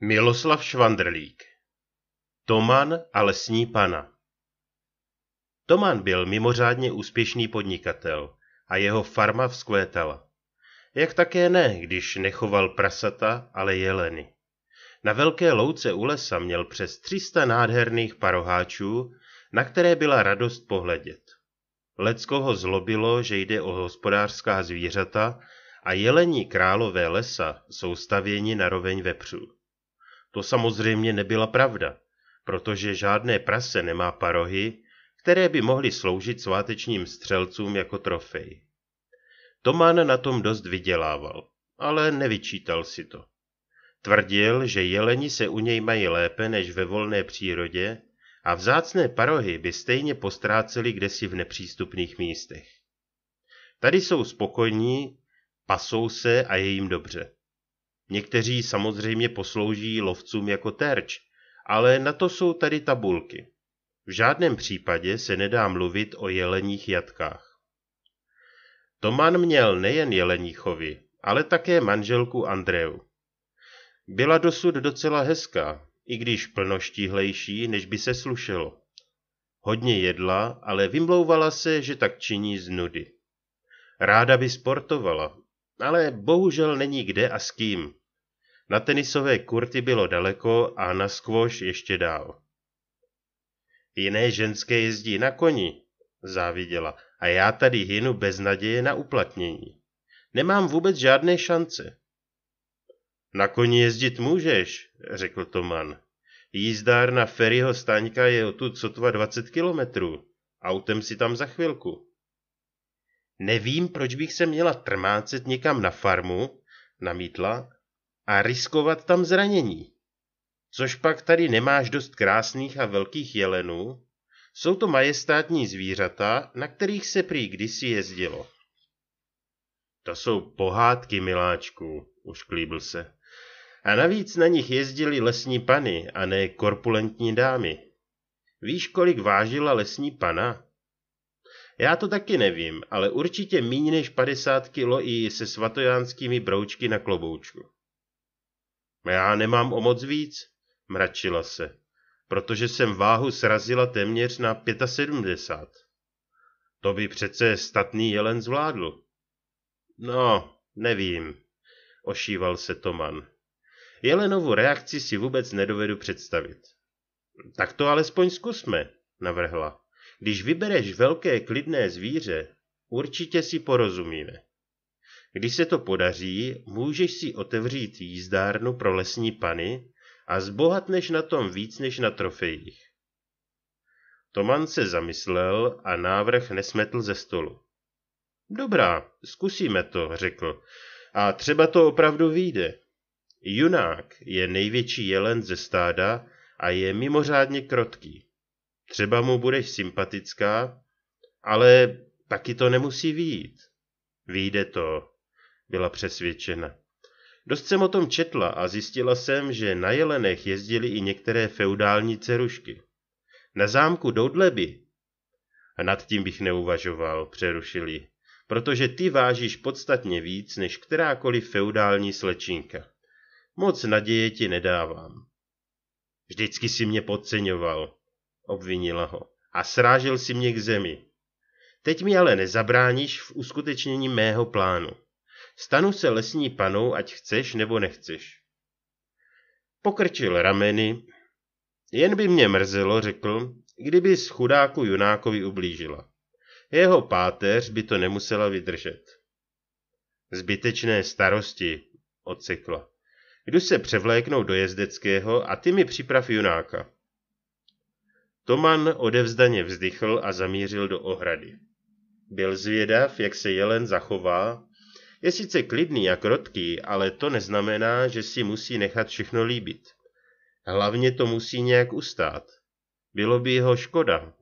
Miloslav Švandrlík Toman a lesní pana Toman byl mimořádně úspěšný podnikatel a jeho farma vzkvétala. Jak také ne, když nechoval prasata, ale jeleny. Na velké louce u lesa měl přes 300 nádherných paroháčů, na které byla radost pohledět. Lecko ho zlobilo, že jde o hospodářská zvířata a jelení králové lesa jsou stavěni na roveň vepřů. To samozřejmě nebyla pravda, protože žádné prase nemá parohy, které by mohly sloužit svátečním střelcům jako trofej. Tomán na tom dost vydělával, ale nevyčítal si to. Tvrdil, že jeleni se u něj mají lépe než ve volné přírodě a vzácné parohy by stejně postráceli kdesi v nepřístupných místech. Tady jsou spokojní, pasou se a je jim dobře. Někteří samozřejmě poslouží lovcům jako terč, ale na to jsou tady tabulky. V žádném případě se nedá mluvit o jeleních jatkách. Tomán měl nejen jelení chovy, ale také manželku Andreu. Byla dosud docela hezká, i když plnoštíhlejší, než by se slušelo. Hodně jedla, ale vymlouvala se, že tak činí z nudy. Ráda by sportovala, ale bohužel není kde a s kým. Na tenisové kurty bylo daleko a na skvoš ještě dál. Jiné ženské jezdí na koni, záviděla, a já tady hynu bez naděje na uplatnění. Nemám vůbec žádné šance. Na koni jezdit můžeš, řekl Toman. Jízdárna Ferryho staňka je odtud sotva 20 kilometrů. Autem si tam za chvilku. Nevím, proč bych se měla trmácet někam na farmu, namítla, a riskovat tam zranění. Což pak tady nemáš dost krásných a velkých jelenů? Jsou to majestátní zvířata, na kterých se prý kdysi jezdilo. To jsou pohádky, miláčku, klíbl se. A navíc na nich jezdili lesní pany a ne korpulentní dámy. Víš, kolik vážila lesní pana? Já to taky nevím, ale určitě míň než 50 kilo i se svatojánskými broučky na kloboučku. No já nemám o moc víc, mračila se, protože jsem váhu srazila téměř na 75. To by přece statný jelen zvládl. No, nevím, ošíval se Toman. Jelenovu reakci si vůbec nedovedu představit. Tak to alespoň zkusme, navrhla. Když vybereš velké klidné zvíře, určitě si porozumíme. Když se to podaří, můžeš si otevřít jízdárnu pro lesní pany a zbohatneš na tom víc než na trofejích. Toman se zamyslel a návrh nesmetl ze stolu. Dobrá, zkusíme to, řekl. A třeba to opravdu vyjde. Junák je největší jelen ze stáda a je mimořádně krotký. Třeba mu budeš sympatická, ale taky to nemusí výjít. Výjde to, byla přesvědčena. Dost jsem o tom četla a zjistila jsem, že na jelenech jezdili i některé feudální cerušky. Na zámku Doudleby. A nad tím bych neuvažoval, přerušili, protože ty vážíš podstatně víc než kterákoliv feudální slečinka. Moc naděje ti nedávám. Vždycky si mě podceňoval, obvinila ho, a srážel si mě k zemi. Teď mi ale nezabráníš v uskutečnění mého plánu. Stanu se lesní panou, ať chceš nebo nechceš. Pokrčil rameny. Jen by mě mrzelo, řekl, kdyby s chudáku junákovi ublížila. Jeho páteř by to nemusela vydržet. Zbytečné starosti, odsekla. Jdu se převléknout do jezdeckého a ty mi připrav junáka. Toman odevzdaně vzdychl a zamířil do ohrady. Byl zvědav, jak se jelen zachová. Je sice klidný a krotký, ale to neznamená, že si musí nechat všechno líbit. Hlavně to musí nějak ustát. Bylo by jeho škoda.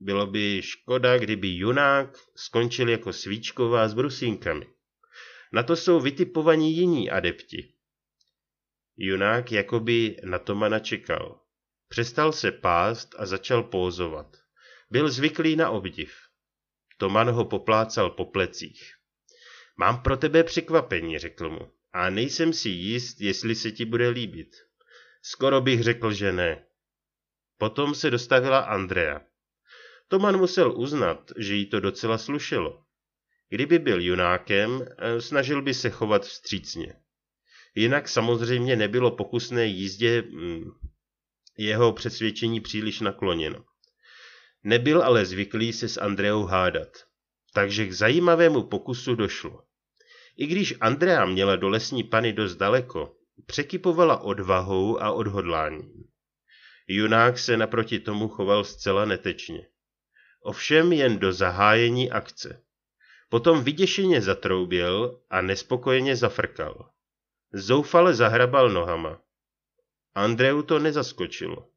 Bylo by škoda, kdyby junák skončil jako svíčková s brusínkami. Na to jsou vytipovaní jiní adepti. Junák jakoby na Tomana čekal. Přestal se pást a začal pózovat. Byl zvyklý na obdiv. Toman ho poplácal po plecích. Mám pro tebe překvapení, řekl mu, a nejsem si jist, jestli se ti bude líbit. Skoro bych řekl, že ne. Potom se dostavila Andrea. Toman musel uznat, že jí to docela slušelo. Kdyby byl junákem, eh, snažil by se chovat vstřícně. Jinak samozřejmě nebylo pokusné jízdě mm, jeho přesvědčení příliš nakloněno. Nebyl ale zvyklý se s Andreou hádat. Takže k zajímavému pokusu došlo. I když Andrea měla do lesní pany dost daleko, překypovala odvahou a odhodláním. Junák se naproti tomu choval zcela netečně. Ovšem jen do zahájení akce. Potom vyděšeně zatroubil a nespokojeně zafrkal. Zoufale zahrabal nohama. Andreu to nezaskočilo.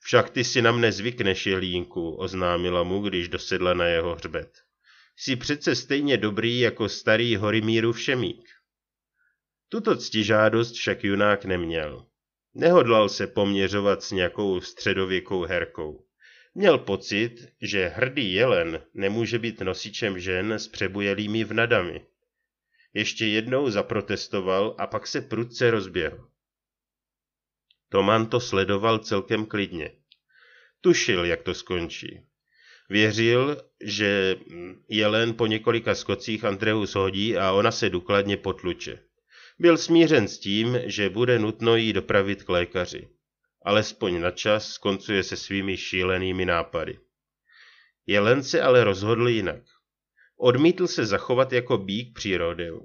Však ty si na mne zvykneš, Jelínku, oznámila mu, když dosedla na jeho hřbet. Jsi přece stejně dobrý jako starý Horimíru Všemík. Tuto ctižádost však junák neměl. Nehodlal se poměřovat s nějakou středověkou herkou. Měl pocit, že hrdý jelen nemůže být nosičem žen s přebujelými vnadami. Ještě jednou zaprotestoval a pak se prudce rozběhl. Tomán to sledoval celkem klidně. Tušil, jak to skončí. Věřil, že Jelen po několika skocích Andreu shodí a ona se důkladně potluče. Byl smířen s tím, že bude nutno jí dopravit k lékaři. Alespoň na čas skoncuje se svými šílenými nápady. Jelen se ale rozhodl jinak. Odmítl se zachovat jako bík přírodeu.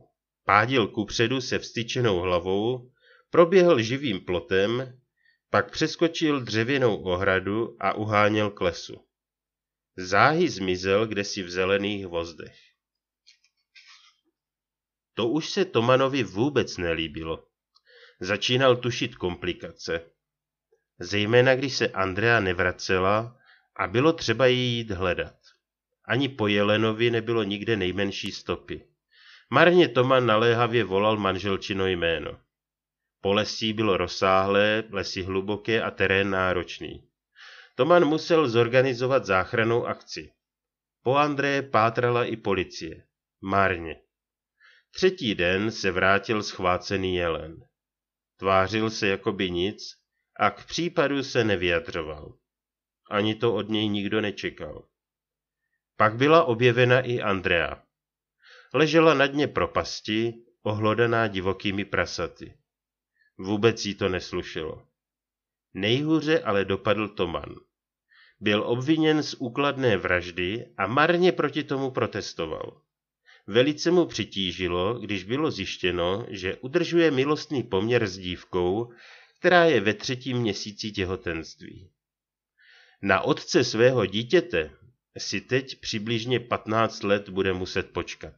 Pádil kupředu se vstyčenou hlavou Proběhl živým plotem, pak přeskočil dřevěnou ohradu a uháněl k lesu. Záhy zmizel kdesi v zelených vozdech. To už se Tomanovi vůbec nelíbilo. Začínal tušit komplikace. Zejména když se Andrea nevracela a bylo třeba ji jít hledat. Ani po Jelenovi nebylo nikde nejmenší stopy. Marně Toman naléhavě volal manželčino jméno. Polesí bylo rozsáhlé, lesy hluboké a terén náročný. Toman musel zorganizovat záchranou akci. Po André pátrala i policie. Márně. Třetí den se vrátil schvácený jelen. Tvářil se jako by nic a k případu se nevyjadřoval. Ani to od něj nikdo nečekal. Pak byla objevena i Andrea. Ležela na dně propasti, ohlodaná divokými prasaty. Vůbec jí to neslušilo. Nejhůře ale dopadl Toman. Byl obviněn z úkladné vraždy a marně proti tomu protestoval. Velice mu přitížilo, když bylo zjištěno, že udržuje milostný poměr s dívkou, která je ve třetím měsíci těhotenství. Na otce svého dítěte si teď přibližně 15 let bude muset počkat.